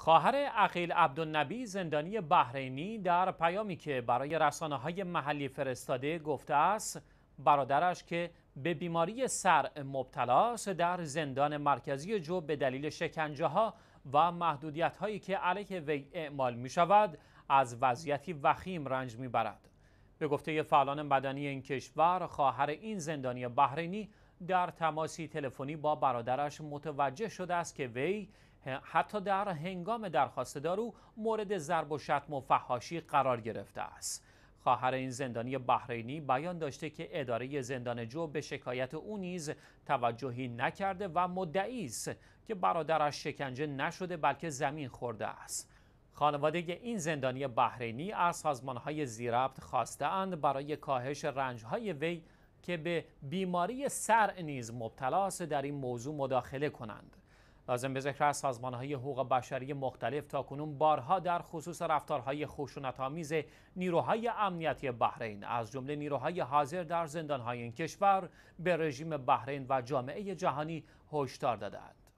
خواهر عقیل عبدالنبی زندانی بحرینی در پیامی که برای رسانه های محلی فرستاده گفته است برادرش که به بیماری سر مبتلا در زندان مرکزی جو به دلیل شکنجه ها و محدودیت هایی که علیه وی اعمال می شود از وضعیتی وخیم رنج می برد. به گفته فعالان مدنی این کشور خواهر این زندانی بحرینی در تماسی تلفنی با برادرش متوجه شده است که وی حتی در هنگام درخواست دارو مورد ضرب و شتم و فحاشی قرار گرفته است خواهر این زندانی بحرینی بیان داشته که اداره زندان جو به شکایت او نیز توجهی نکرده و مدعی است که برادرش شکنجه نشده بلکه زمین خورده است خانواده این زندانی بحرینی از سازمانهای زیربط خواسته اند برای کاهش رنجهای وی که به بیماری سرع نیز مبتلا است در این موضوع مداخله کنند لازم به ذکر است سازمان های حقوق بشری مختلف تا کنون بارها در خصوص رفتارهای خشونت‌آمیز نیروهای امنیتی بحرین از جمله نیروهای حاضر در زندانهای این کشور به رژیم بحرین و جامعه جهانی هشدار دادند.